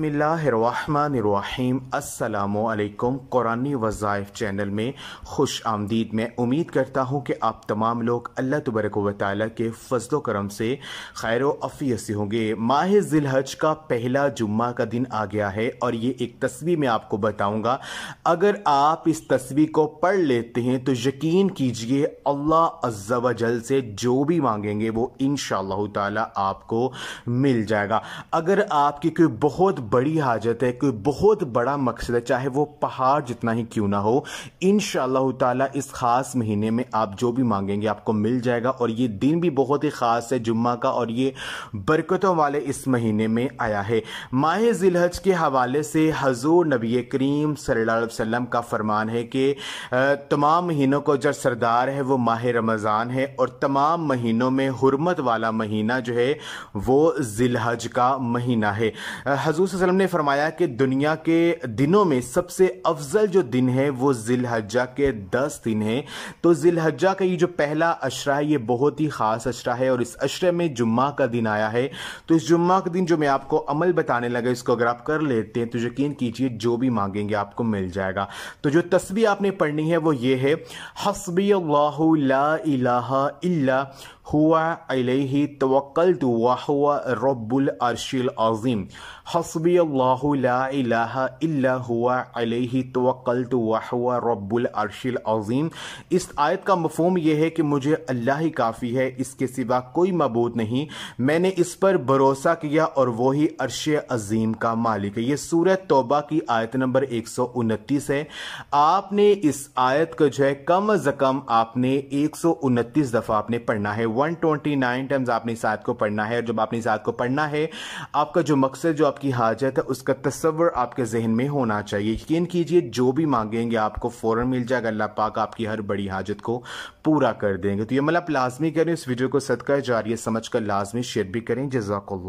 बसमिल्लाम अल्लाम कुरानी वज़ाइफ चैनल में खुश आमदीद मैं उम्मीद करता हूँ कि आप तमाम लोग अल्लाह तबरक व ताली के फजल करम से खैर अफ़ी से होंगे माह जिलहज का पहला जुम्मा का दिन आ गया है और ये एक तस्वीर मैं आपको बताऊँगा अगर आप इस तस्वीर को पढ़ लेते हैं तो यकीन कीजिए अल्लाह अज्जावजल से जो भी मांगेंगे वो इन शाह तक मिल जाएगा अगर आपकी कोई बहुत बड़ी हाजत है कोई बहुत बड़ा मकसद है चाहे वो पहाड़ जितना ही क्यों ना हो इन ताला इस खास महीने में आप जो भी मांगेंगे आपको मिल जाएगा और ये दिन भी बहुत ही ख़ास है जुम्मा का और ये बरकतों वाले इस महीने में आया है माह जिलहज के हवाले से हजूर नबी करीम सल्लाम का फरमान है कि तमाम महीनों को जो सरदार है वो माह रमज़ान है और तमाम महीनों में हरमत वाला महीना जो है वो जिलहज का महीना है हजूर वसल्लम ने फरमाया कि दुनिया के दिनों में सबसे अफजल जो दिन है वो जिलहजा के दस दिन है तो जिलहजा का ये जो पहला अशरा है ये बहुत ही ख़ास अशरा है और इस अशरे में जुम्मा का दिन आया है तो इस जुम्मा के दिन जो मैं आपको अमल बताने लगा इसको अगर आप कर लेते हैं तो यकीन कीजिए जो भी मांगेंगे आपको मिल जाएगा तो जो तस्वीर आपने पढ़नी है वो ये है हसबी अल्लाह ला हुआ अलैहि तवक्कलतु व हुवा रब्बुल अर्शिल अजीम हसबी तवक्ल ला इलाहा इल्ला हुवा अलैहि व रब्बुल अर्शिल अजीम इस आयत का मफहम यह है कि मुझे अल्लाह ही काफ़ी है इसके सिवा कोई मबूद नहीं मैंने इस पर भरोसा किया और वही अर्श अजीम का मालिक है यह सूर्य तोबा की आयत नंबर एक सौ उनतीस है आपने इस आयत को जो है कम अज कम आपने एक सौ उनतीस दफ़ा आपने पढ़ना है 129 टाइम्स आपने इस आयत को पढ़ना है और जब आपने इस आयत को पढ़ना है आपका जो मकसद जो आपकी हाजत है उसका तस्वर आपके जहन में होना चाहिए यकीन कीजिए जो भी मांगेंगे आपको फ़ौरन मिल जाएगा अल्लाह पाक आपकी हर बड़ी हाजत को पूरा कर देंगे तो ये मतलब लाजमी करें इस वीडियो को सदका जारी समझ कर लाजमी शेयर भी करें जजाक